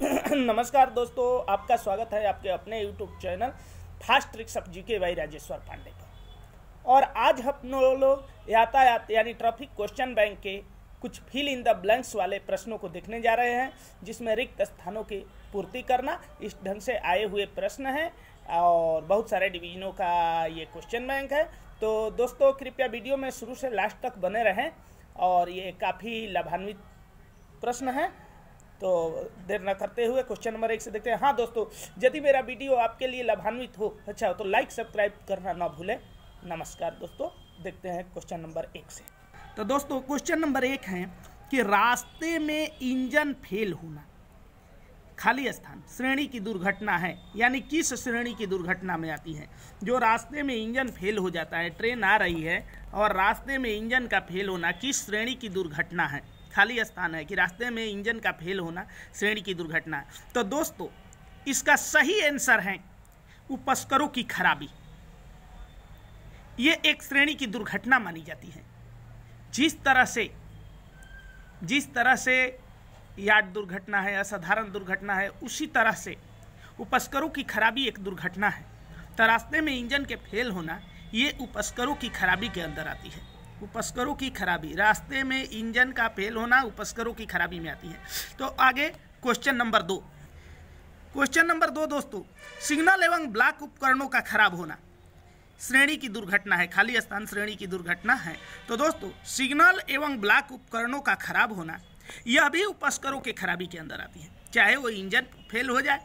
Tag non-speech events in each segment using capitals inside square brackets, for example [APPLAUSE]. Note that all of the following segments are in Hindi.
[CLEARS THROAT] नमस्कार दोस्तों आपका स्वागत है आपके अपने YouTube channel fast tricks of G K Y Rajeshwar Pandey पर और आज हम लोग यातायात यानी ट्रैफिक क्वेश्चन बैंक के कुछ फिल इन द ब्लैंक्स वाले प्रश्नों को देखने जा रहे हैं जिसमें रिक्त स्थानों की पूर्ति करना इस ढंग से आए हुए प्रश्न हैं और बहुत सारे डिवीजनों का ये क्वेश्चन बैंक है तो दोस्तों कृपया वीडियो में शुरू से लास्ट तक बने रहें और ये काफ़ी लाभान्वित प्रश्न है तो देर ना करते हुए क्वेश्चन नंबर एक से देखते हैं हाँ दोस्तों यदि मेरा वीडियो आपके लिए लाभान्वित हो अच्छा हो तो लाइक सब्सक्राइब करना ना भूलें नमस्कार दोस्तों देखते हैं क्वेश्चन नंबर एक से तो दोस्तों क्वेश्चन नंबर एक है कि रास्ते में इंजन फेल होना खाली स्थान श्रेणी की दुर्घटना है यानी किस श्रेणी की दुर्घटना में आती है जो रास्ते में इंजन फेल हो जाता है ट्रेन आ रही है और रास्ते में इंजन का फेल होना किस श्रेणी की दुर्घटना है खाली स्थान है कि रास्ते में इंजन का फेल होना श्रेणी की दुर्घटना है तो दोस्तों इसका सही आंसर है उपस्करों की खराबी ये एक श्रेणी की दुर्घटना मानी जाती है जिस तरह से जिस तरह से याद दुर्घटना है असाधारण दुर्घटना है उसी तरह से उपस्करों की खराबी एक दुर्घटना है तो रास्ते में इंजन के फेल होना ये उपस्करों की खराबी के अंदर आती है उपस्करों की खराबी रास्ते में इंजन का फेल होना उपस्करों की खराबी में आती है तो आगे क्वेश्चन नंबर दो क्वेश्चन नंबर दो दोस्तों सिग्नल एवं ब्लॉक उपकरणों का खराब होना श्रेणी की दुर्घटना है खाली स्थान श्रेणी की दुर्घटना है तो दोस्तों सिग्नल एवं ब्लॉक उपकरणों का खराब होना यह भी उपस्करों के खराबी के अंदर आती है चाहे वो इंजन फेल हो जाए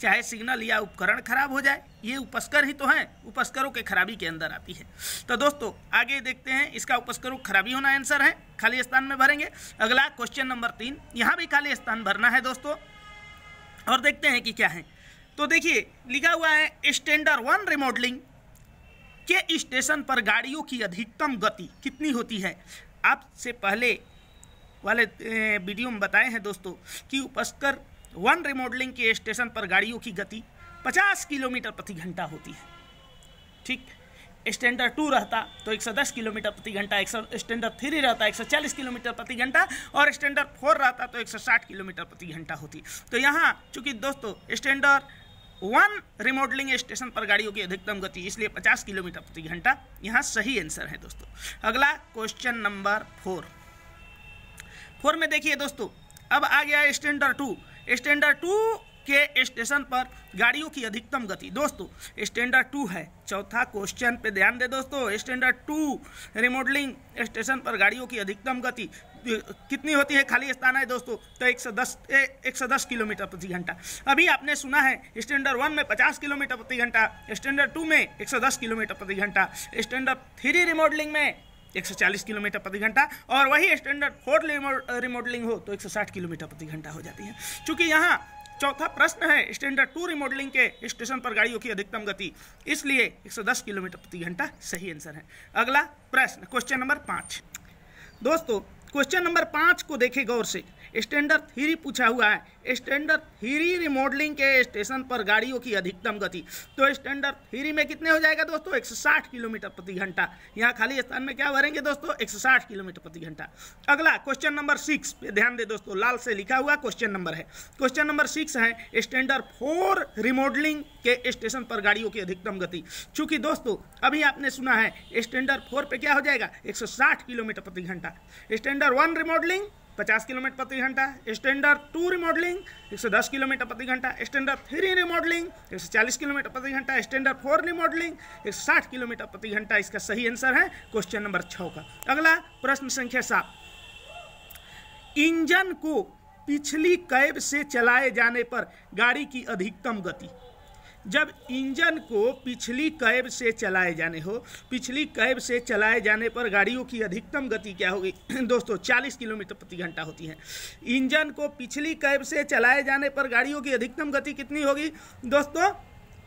चाहे सिग्नल या उपकरण खराब हो जाए ये उपस्कर ही तो हैं उपस्करों के खराबी के अंदर आती है तो दोस्तों आगे देखते हैं इसका उपस्करों खराबी होना आंसर है खाली स्थान में भरेंगे अगला क्वेश्चन नंबर तीन यहाँ भी खाली स्थान भरना है दोस्तों और देखते हैं कि क्या है तो देखिए लिखा हुआ है स्टैंडर्ड वन रिमोडलिंग के स्टेशन पर गाड़ियों की अधिकतम गति कितनी होती है आपसे पहले वाले वीडियो में बताए हैं दोस्तों कि उपस्कर वन रिमोडलिंग के स्टेशन पर गाड़ियों की गति 50 किलोमीटर प्रति घंटा होती है ठीक स्टैंडर्ड टू रहता तो 110 किलोमीटर प्रति घंटा स्टैंडर्ड थ्री रहता 140 किलोमीटर प्रति घंटा और स्टैंडर्ड फोर रहता तो 160 किलोमीटर प्रति घंटा होती तो यहाँ चूंकि दोस्तों स्टैंडर्ड वन रिमोडलिंग स्टेशन पर गाड़ियों की अधिकतम गति इसलिए 50 किलोमीटर प्रति घंटा यहाँ सही आंसर है दोस्तों अगला क्वेश्चन नंबर फोर फोर में देखिए दोस्तों अब आ गया स्टैंडर्ड टू स्टैंडर्ड टू के स्टेशन पर गाड़ियों की अधिकतम गति दोस्तों स्टैंडर्ड टू है चौथा क्वेश्चन पे ध्यान दे दोस्तों स्टैंडर्ड टू रिमोडलिंग स्टेशन पर गाड़ियों की अधिकतम गति कितनी होती है खाली स्थान है दोस्तों तो एक सौ दस एक सौ दस किलोमीटर प्रति घंटा अभी आपने सुना है स्टैंडर्ड वन में पचास किलोमीटर प्रति घंटा स्टैंडर्ड टू में एक सौ दस किलोमीटर प्रति घंटा स्टैंडर्ड थ्री रिमोडलिंग में 140 किलोमीटर प्रति घंटा और वही स्टैंडर्ड फोर रिमोडलिंग हो तो 160 किलोमीटर प्रति घंटा हो जाती है चूंकि यहाँ चौथा प्रश्न है स्टैंडर्ड टू रिमोडलिंग के स्टेशन पर गाड़ियों की अधिकतम गति इसलिए 110 किलोमीटर प्रति घंटा सही आंसर है अगला प्रश्न क्वेश्चन नंबर पाँच दोस्तों क्वेश्चन नंबर पाँच को देखें गौर से स्टैंडर्ड थ्री पूछा हुआ है स्टैंडर्ड थ्री रिमोडलिंग के स्टेशन पर गाड़ियों की अधिकतम गति तो स्टैंडर्ड थ्री में कितने हो जाएगा दोस्तों 160 किलोमीटर प्रति घंटा यहाँ खाली स्थान में क्या भरेंगे दोस्तों 160 किलोमीटर प्रति घंटा अगला क्वेश्चन नंबर सिक्स पे ध्यान दे दोस्तों लाल से लिखा हुआ क्वेश्चन नंबर है क्वेश्चन नंबर सिक्स है स्टैंडर्ड फोर रिमोडलिंग के स्टेशन पर गाड़ियों की अधिकतम गति चूंकि दोस्तों अभी आपने सुना है स्टैंडर्ड फोर पे क्या हो जाएगा एक किलोमीटर प्रति घंटा स्टैंडर्ड वन रिमोडलिंग 50 किलोमीटर प्रति घंटा स्टैंडर्ड टू रिमॉडलिंग 110 किलोमीटर प्रति घंटा स्टैंडर्ड थ्री रिमॉडलिंग 140 किलोमीटर प्रति घंटा स्टैंडर्ड फोर रिमॉडलिंग 160 किलोमीटर प्रति घंटा इसका सही आंसर है क्वेश्चन नंबर छः का अगला प्रश्न संख्या सात इंजन को पिछली कैब से चलाए जाने पर गाड़ी की अधिकतम गति जब इंजन को पिछली कैब से चलाए जाने हो पिछली कैब से चलाए जाने पर गाड़ियों की अधिकतम गति क्या होगी [CLEARS THROAT] दोस्तों 40 किलोमीटर प्रति घंटा होती है इंजन को पिछली कैब से चलाए जाने पर गाड़ियों की अधिकतम गति कितनी होगी दोस्तों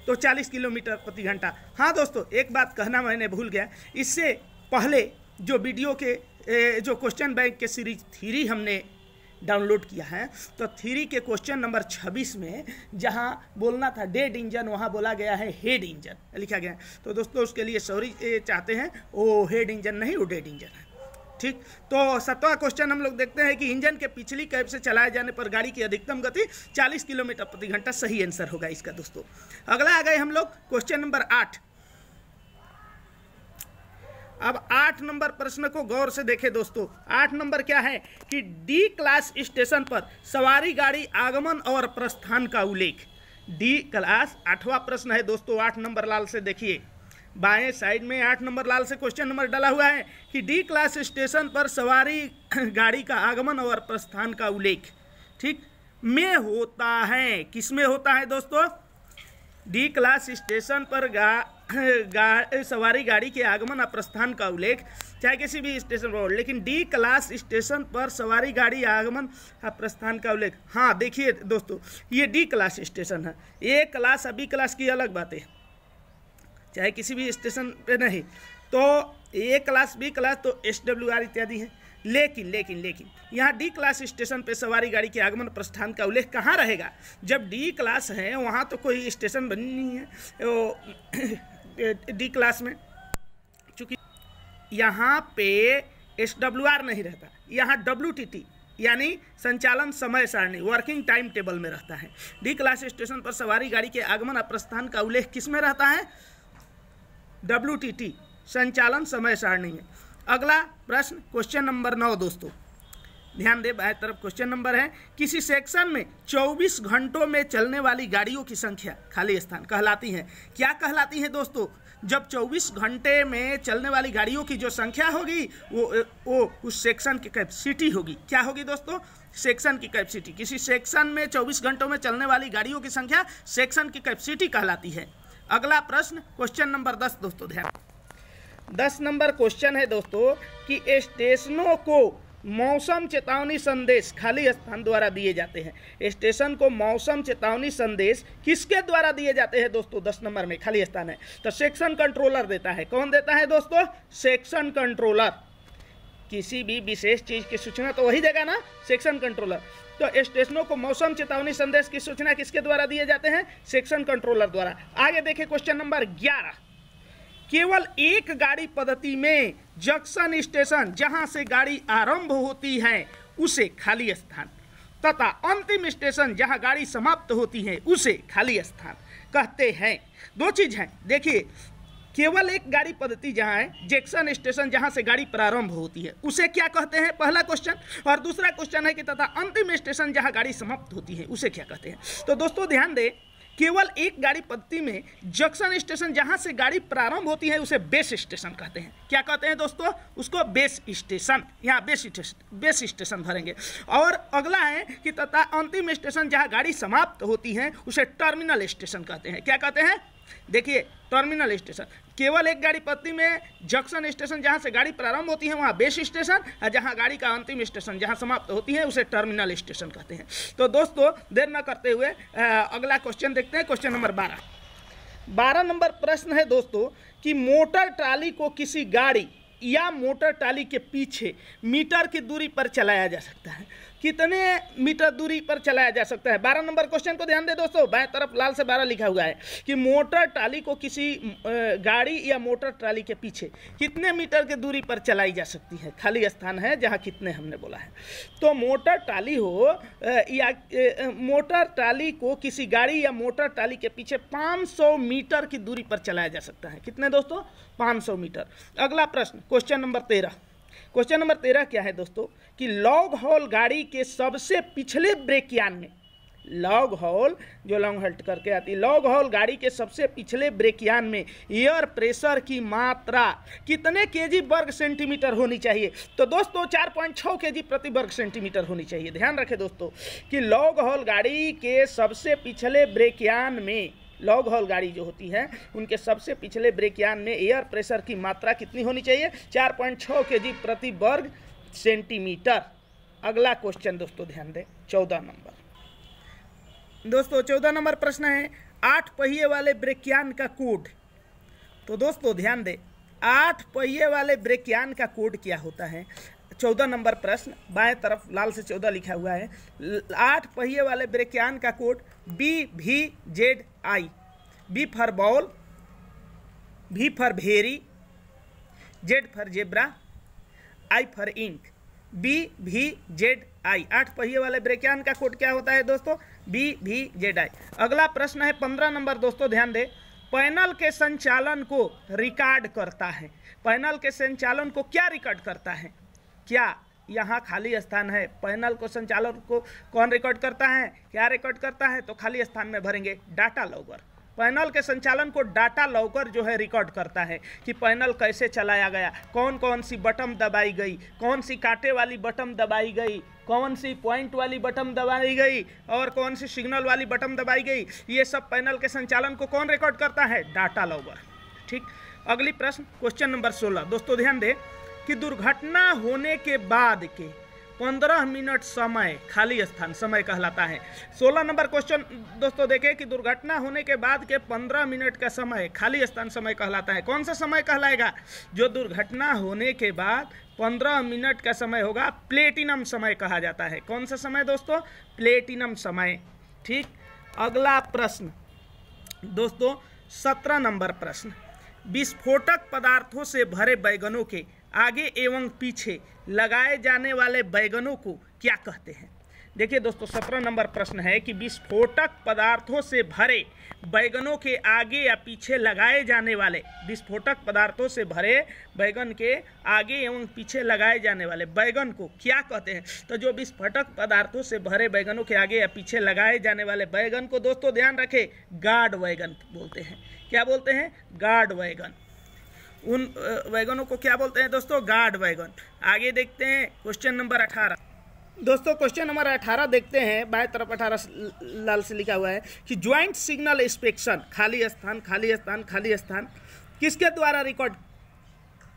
तो 40 किलोमीटर प्रति घंटा हाँ दोस्तों एक बात कहना मैंने भूल गया इससे पहले जो वीडियो के जो क्वेश्चन बैंक के सीरीज थ्री हमने डाउनलोड किया है तो थ्री के क्वेश्चन नंबर 26 में जहां बोलना था डेड इंजन वहां बोला गया है हेड इंजन लिखा गया तो दोस्तों उसके लिए सॉरी चाहते हैं वो हेड इंजन नहीं वो डेड इंजन है ठीक तो सतवा क्वेश्चन हम लोग देखते हैं कि इंजन के पिछली कैब से चलाए जाने पर गाड़ी की अधिकतम गति 40 किलोमीटर प्रति घंटा सही आंसर होगा इसका दोस्तों अगला आ गए हम लोग क्वेश्चन नंबर आठ अब आठ नंबर प्रश्न को गौर से देखें दोस्तों आठ नंबर क्या है कि डी क्लास स्टेशन पर सवारी गाड़ी आगमन और प्रस्थान का उल्लेख डी क्लास आठवां प्रश्न है दोस्तों आठ नंबर लाल से देखिए बाएं साइड में आठ नंबर लाल से क्वेश्चन नंबर डाला हुआ है कि डी क्लास स्टेशन पर सवारी [CLEARS THROAT] गाड़ी का आगमन और प्रस्थान का उल्लेख ठीक में होता है किस में होता है दोस्तों डी क्लास स्टेशन पर गा, गा सवारी गाड़ी के आगमन और प्रस्थान का उल्लेख चाहे किसी भी स्टेशन पर हो लेकिन डी क्लास स्टेशन पर सवारी गाड़ी आगमन और प्रस्थान का उल्लेख हाँ देखिए दोस्तों ये डी क्लास स्टेशन है ए क्लास और बी क्लास की अलग बात है चाहे किसी भी स्टेशन पे नहीं तो ए क्लास बी क्लास तो एस डब्ल्यू आर इत्यादि है लेकिन लेकिन लेकिन यहाँ डी क्लास स्टेशन पे सवारी गाड़ी के आगमन प्रस्थान का उल्लेख कहाँ रहेगा जब डी क्लास है वहाँ तो कोई स्टेशन बनी नहीं है वो डी क्लास में चूँकि यहाँ पे एस डब्ल्यू आर नहीं रहता यहाँ डब्ल्यू टी टी यानी संचालन समय सारणी वर्किंग टाइम टेबल में रहता है डी क्लास स्टेशन पर सवारी गाड़ी के आगमन और प्रस्थान का उल्लेख किस में रहता है डब्ल्यू टी टी संचालन समय सारणी में अगला प्रश्न क्वेश्चन नंबर नौ दोस्तों ध्यान दे बाएं तरफ क्वेश्चन नंबर है किसी सेक्शन में 24 घंटों में चलने वाली गाड़ियों की संख्या खाली स्थान कहलाती है क्या कहलाती है दोस्तों जब 24 घंटे में चलने वाली गाड़ियों की जो संख्या होगी वो वो उस सेक्शन की कैपेसिटी होगी क्या होगी दोस्तों सेक्शन की कैपेसिटी किसी सेक्शन में 24 घंटों में चलने वाली गाड़ियों की संख्या सेक्शन की कैपेसिटी कहलाती है अगला प्रश्न क्वेश्चन नंबर दस दोस्तों ध्यान दस नंबर क्वेश्चन है दोस्तों कि स्टेशनों को मौसम चेतावनी संदेश खाली स्थान द्वारा दिए जाते हैं स्टेशन को मौसम चेतावनी संदेश किसके द्वारा दिए जाते हैं दोस्तों दस नंबर में खाली स्थान है तो सेक्शन कंट्रोलर देता है कौन देता है दोस्तों सेक्शन कंट्रोलर किसी भी विशेष चीज की सूचना तो वही देगा ना सेक्शन कंट्रोलर तो स्टेशनों को मौसम चेतावनी संदेश की सूचना किसके द्वारा दिए जाते हैं सेक्शन कंट्रोलर द्वारा आगे देखें क्वेश्चन नंबर ग्यारह केवल एक गाड़ी पद्धति में जंक्शन स्टेशन जहां से गाड़ी आरंभ होती है उसे खाली स्थान तथा अंतिम स्टेशन जहां गाड़ी समाप्त होती है उसे खाली स्थान कहते हैं दो चीज़ है देखिए केवल एक गाड़ी पद्धति जहाँ है जैक्सन स्टेशन जहाँ से गाड़ी प्रारंभ होती है उसे क्या कहते हैं पहला क्वेश्चन और दूसरा क्वेश्चन है कि तथा अंतिम स्टेशन जहाँ गाड़ी समाप्त होती है उसे क्या कहते हैं तो दोस्तों ध्यान दें केवल एक गाड़ी पद्धति में जंक्शन स्टेशन जहां से गाड़ी प्रारंभ होती है उसे बेस स्टेशन कहते हैं क्या कहते हैं दोस्तों उसको बेस स्टेशन यहाँ बेस स्टेशन बेस स्टेशन भरेंगे और अगला है कि तथा अंतिम स्टेशन जहां गाड़ी समाप्त होती है उसे टर्मिनल स्टेशन कहते हैं क्या कहते हैं देखिए टर्मिनल स्टेशन केवल एक गाड़ी पत्ती में जंक्शन स्टेशन जहाँ से गाड़ी प्रारंभ होती है वहाँ बेस स्टेशन और जहाँ गाड़ी का अंतिम स्टेशन जहाँ समाप्त होती है उसे टर्मिनल स्टेशन कहते हैं तो दोस्तों देर न करते हुए अगला क्वेश्चन देखते हैं क्वेश्चन नंबर बारह बारह नंबर प्रश्न है दोस्तों कि मोटर ट्राली को किसी गाड़ी या मोटर ट्राली के पीछे मीटर की दूरी पर चलाया जा सकता है कितने मीटर दूरी पर चलाया जा सकता है बारह नंबर क्वेश्चन को ध्यान दे दोस्तों बाएं तरफ लाल से बारह लिखा हुआ है कि मोटर ट्राली को किसी गाड़ी या मोटर ट्राली के पीछे कितने मीटर की दूरी पर चलाई जा सकती है खाली स्थान है जहाँ कितने हमने बोला है तो मोटर ट्राली हो या मोटर ट्राली को किसी गाड़ी या मोटर ट्राली के पीछे पाँच मीटर की दूरी पर चलाया जा सकता है कितने दोस्तों पाँच मीटर अगला प्रश्न क्वेश्चन नंबर तेरह क्वेश्चन नंबर तेरह क्या है दोस्तों कि लॉन्ग हॉल गाड़ी के सबसे पिछले ब्रेक यान में लॉन्ग हॉल जो लॉन्ग हॉल्ट करके आती है लॉन्ग हॉल गाड़ी के सबसे पिछले ब्रेकयान में एयर प्रेशर की मात्रा कितने केजी वर्ग सेंटीमीटर होनी चाहिए तो दोस्तों चार पॉइंट छः के जी प्रति वर्ग सेंटीमीटर होनी चाहिए ध्यान रखें दोस्तों कि लॉन्ग हॉल गाड़ी के सबसे पिछले ब्रेकयान में लॉन्ग हॉल गाड़ी जो होती है उनके सबसे पिछले ब्रेकयान में एयर प्रेशर की मात्रा कितनी होनी चाहिए चार पॉइंट छः के जी प्रति वर्ग सेंटीमीटर अगला क्वेश्चन दोस्तों ध्यान दें चौदह नंबर दोस्तों चौदह नंबर प्रश्न है आठ पहिए वाले ब्रेकयान का कोड तो दोस्तों ध्यान दें आठ पहिए वाले ब्रेकयान का कोड क्या होता है चौदह नंबर प्रश्न बाएं तरफ लाल से चौदह लिखा हुआ है आठ पहिए वाले ब्रेकयान का code B B Z I B for ball B for भेरी Z for zebra I for ink B B Z I आठ पहिए वाले ब्रेकयान का कोड क्या होता है दोस्तों बी भी जेड आई अगला प्रश्न है पंद्रह नंबर दोस्तों ध्यान दे पैनल के संचालन को रिकॉर्ड करता है पैनल के संचालन को क्या रिकॉर्ड करता है क्या यहाँ खाली स्थान है पैनल को संचालन को कौन रिकॉर्ड करता है क्या रिकॉर्ड करता है तो खाली स्थान में भरेंगे डाटा लॉगर पैनल के संचालन को डाटा लॉगर जो है रिकॉर्ड करता है कि पैनल कैसे चलाया गया कौन कौन सी बटम दबाई गई कौन सी कांटे वाली बटम दबाई गई कौन सी पॉइंट वाली बटम दबाई गई और कौन सी सिग्नल वाली बटम दबाई गई ये सब पैनल के संचालन को कौन रिकॉर्ड करता है डाटा लॉगर ठीक अगली प्रश्न क्वेश्चन नंबर सोलह दोस्तों ध्यान दें कि दुर्घटना होने के बाद के पंद्रह मिनट समय खाली स्थान समय कहलाता है सोलह नंबर क्वेश्चन दोस्तों देखें कि दुर्घटना होने के बाद के पंद्रह मिनट का समय खाली स्थान समय कहलाता है कौन सा समय कहलाएगा जो दुर्घटना होने के बाद पंद्रह मिनट का समय होगा प्लेटिनम समय कहा जाता है कौन सा समय दोस्तों प्लेटिनम समय ठीक अगला प्रश्न दोस्तों सत्रह नंबर प्रश्न विस्फोटक पदार्थों से भरे बैगनों के आगे एवं पीछे लगाए जाने वाले बैगनों को क्या कहते हैं देखिए दोस्तों सत्रह नंबर प्रश्न है कि विस्फोटक पदार्थों से भरे बैगनों के आगे या पीछे लगाए जाने वाले विस्फोटक पदार्थों से भरे बैगन के आगे एवं पीछे लगाए जाने वाले बैगन को क्या कहते हैं तो जो विस्फोटक पदार्थों से भरे बैगनों के आगे या पीछे लगाए जाने वाले बैगन को दोस्तों ध्यान रखें गार्ड वैगन बोलते हैं क्या बोलते हैं गार्ड वैगन उन वैगनों को क्या बोलते हैं दोस्तों गार्ड वैगन आगे देखते हैं क्वेश्चन नंबर अठारह दोस्तों क्वेश्चन नंबर अठारह देखते हैं बाएं तरफ अठारह लाल से लिखा हुआ है कि ज्वाइंट सिग्नल इंस्पेक्शन खाली स्थान खाली स्थान खाली स्थान किसके द्वारा रिकॉर्ड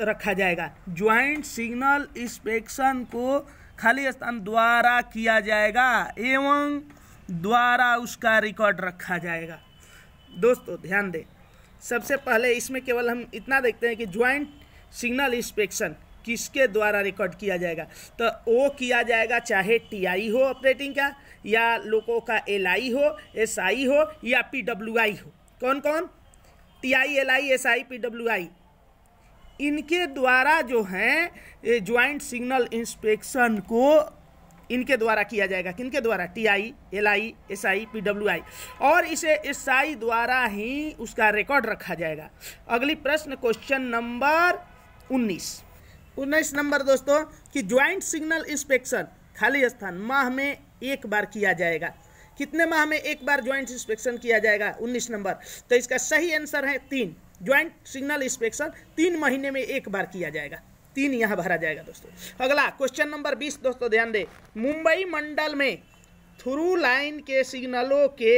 रखा जाएगा ज्वाइंट सिग्नल इंस्पेक्शन को खाली स्थान द्वारा किया जाएगा एवं द्वारा उसका रिकॉर्ड रखा जाएगा दोस्तों ध्यान दें सबसे पहले इसमें केवल हम इतना देखते हैं कि ज्वाइंट सिग्नल इंस्पेक्शन किसके द्वारा रिकॉर्ड किया जाएगा तो वो किया जाएगा चाहे टीआई हो ऑपरेटिंग का या लोगों का एलआई हो एसआई हो या पीडब्ल्यूआई हो कौन कौन टीआई एलआई एसआई पीडब्ल्यूआई इनके द्वारा जो है ज्वाइंट सिग्नल इंस्पेक्शन को इनके द्वारा किया जाएगा किनके द्वारा T I L I S I P W I और इसे एस आई द्वारा ही उसका रिकॉर्ड रखा जाएगा अगली प्रश्न क्वेश्चन नंबर उन्नीस उन्नीस नंबर दोस्तों कि ज्वाइंट सिग्नल इंस्पेक्शन खाली स्थान माह में एक बार किया जाएगा कितने माह में एक बार ज्वाइंट इंस्पेक्शन किया जाएगा उन्नीस नंबर तो इसका सही आंसर है तीन ज्वाइंट सिग्नल इंस्पेक्शन तीन महीने में एक बार किया जाएगा तीन यहाँ भरा जाएगा दोस्तों अगला क्वेश्चन नंबर बीस दोस्तों ध्यान दें मुंबई मंडल में थ्रू लाइन के सिग्नलों के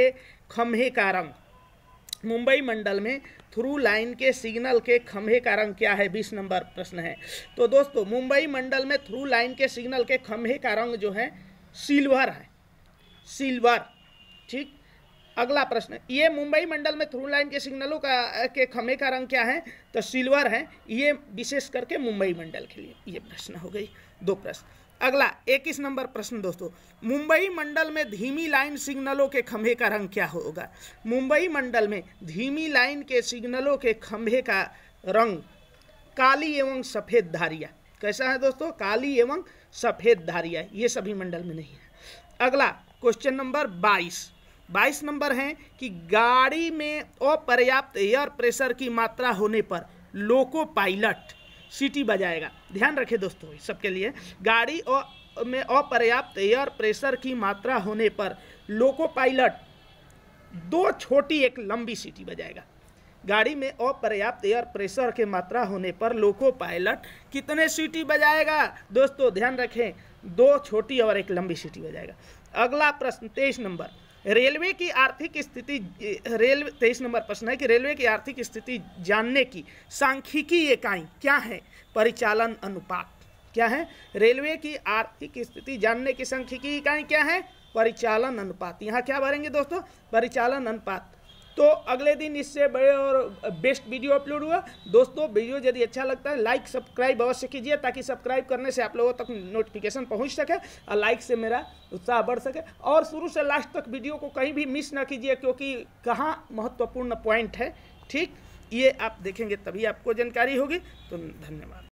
खम्भे का रंग मुंबई मंडल में थ्रू लाइन के सिग्नल के खम्भे का रंग क्या है बीस नंबर प्रश्न है तो दोस्तों मुंबई मंडल में थ्रू लाइन के सिग्नल के खम्भे का रंग जो है सिल्वर है सिल्वर ठीक अगला प्रश्न ये मुंबई मंडल में थ्रू लाइन के सिग्नलों का के खम्भे का रंग क्या है तो सिल्वर है ये विशेष करके मुंबई मंडल के लिए ये प्रश्न हो गई दो प्रश्न अगला इक्कीस नंबर प्रश्न दोस्तों मुंबई मंडल में धीमी लाइन सिग्नलों के खंभे का रंग क्या होगा मुंबई मंडल में धीमी लाइन के सिग्नलों के खम्भे का रंग काली एवं सफ़ेद धारिया कैसा है दोस्तों काली एवं सफ़ेद धारिया ये सभी मंडल में नहीं है अगला क्वेश्चन नंबर बाईस बाईस नंबर है कि गाड़ी में अपर्याप्त एयर प्रेशर की मात्रा होने पर लोको पायलट सीटी बजाएगा ध्यान रखें दोस्तों सबके लिए गाड़ी और में अपर्याप्त एयर प्रेशर की मात्रा होने पर लोको पायलट दो छोटी एक लंबी सीटी बजाएगा गाड़ी में अपर्याप्त एयर प्रेशर के मात्रा होने पर लोको पायलट कितने सीटी बजाएगा दोस्तों ध्यान रखें दो छोटी और एक लंबी सीटी बजाएगा अगला प्रश्न तेईस नंबर रेलवे की आर्थिक स्थिति रेलवे तेईस नंबर प्रश्न है कि रेलवे की आर्थिक स्थिति जानने की सांख्यिकी इकाई क्या है परिचालन अनुपात क्या है रेलवे की आर्थिक स्थिति जानने की सांख्यिकी इकाई क्या है परिचालन अनुपात यहाँ क्या भरेंगे दोस्तों परिचालन अनुपात तो अगले दिन इससे बड़े और बेस्ट वीडियो अपलोड हुआ दोस्तों वीडियो यदि अच्छा लगता है लाइक सब्सक्राइब अवश्य कीजिए ताकि सब्सक्राइब करने से आप लोगों तक नोटिफिकेशन पहुँच सके और लाइक से मेरा उत्साह बढ़ सके और शुरू से लास्ट तक वीडियो को कहीं भी मिस ना कीजिए क्योंकि कहाँ महत्वपूर्ण पॉइंट है ठीक ये आप देखेंगे तभी आपको जानकारी होगी तो धन्यवाद